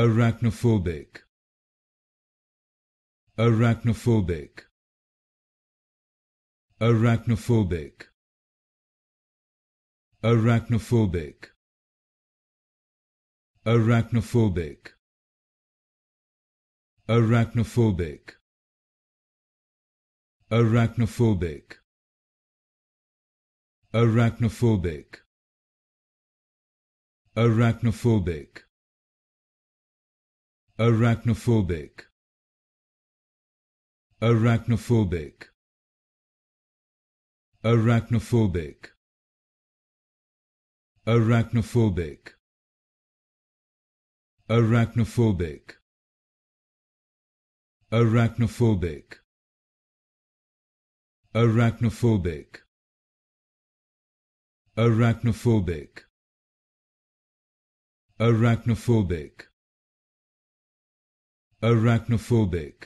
arachnophobic arachnophobic arachnophobic arachnophobic arachnophobic arachnophobic arachnophobic arachnophobic arachnophobic arachnophobic arachnophobic arachnophobic arachnophobic arachnophobic arachnophobic arachnophobic arachnophobic arachnophobic arachnophobic